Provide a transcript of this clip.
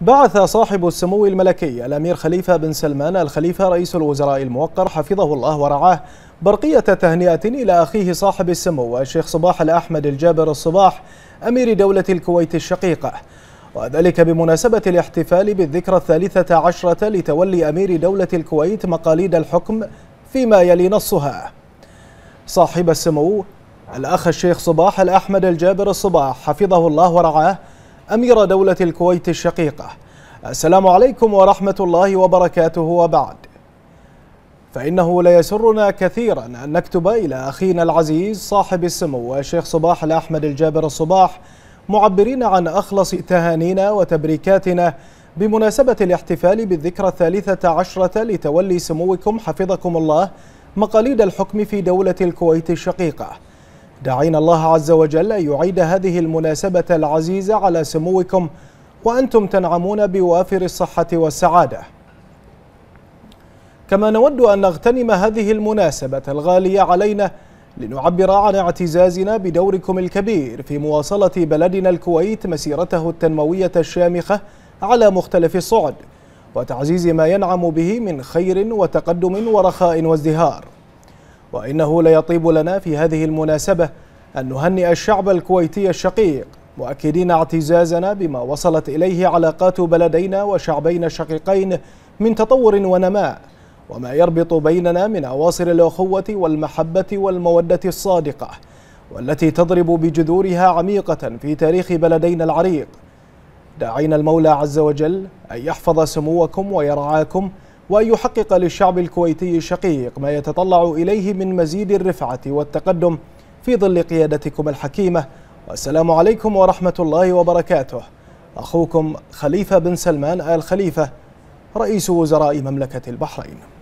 بعث صاحب السمو الملكي الأمير خليفة بن سلمان الخليفة رئيس الوزراء الموقر حفظه الله ورعاه برقية تهنئة إلى أخيه صاحب السمو الشيخ صباح الأحمد الجابر الصباح أمير دولة الكويت الشقيقة وذلك بمناسبة الاحتفال بالذكرى الثالثة عشرة لتولي أمير دولة الكويت مقاليد الحكم فيما يلي نصها صاحب السمو الأخ الشيخ صباح الأحمد الجابر الصباح حفظه الله ورعاه أمير دولة الكويت الشقيقة السلام عليكم ورحمة الله وبركاته وبعد فإنه لا يسرنا كثيرا أن نكتب إلى أخينا العزيز صاحب السمو الشيخ صباح الأحمد الجابر الصباح معبرين عن أخلص تهانينا وتبريكاتنا بمناسبة الاحتفال بالذكرى الثالثة عشرة لتولي سموكم حفظكم الله مقاليد الحكم في دولة الكويت الشقيقة داعين الله عز وجل أن يعيد هذه المناسبة العزيزة على سموكم وأنتم تنعمون بوافر الصحة والسعادة كما نود أن نغتنم هذه المناسبة الغالية علينا لنعبر عن اعتزازنا بدوركم الكبير في مواصلة بلدنا الكويت مسيرته التنموية الشامخة على مختلف الصعد وتعزيز ما ينعم به من خير وتقدم ورخاء وازدهار وإنه ليطيب لنا في هذه المناسبة أن نهنئ الشعب الكويتي الشقيق مؤكدين اعتزازنا بما وصلت إليه علاقات بلدينا وشعبين الشقيقين من تطور ونماء وما يربط بيننا من أواصر الأخوة والمحبة والمودة الصادقة والتي تضرب بجذورها عميقة في تاريخ بلدينا العريق داعين المولى عز وجل أن يحفظ سموكم ويرعاكم وأن يحقق للشعب الكويتي الشقيق ما يتطلع إليه من مزيد الرفعة والتقدم في ظل قيادتكم الحكيمة والسلام عليكم ورحمة الله وبركاته أخوكم خليفة بن سلمان آل خليفة رئيس وزراء مملكة البحرين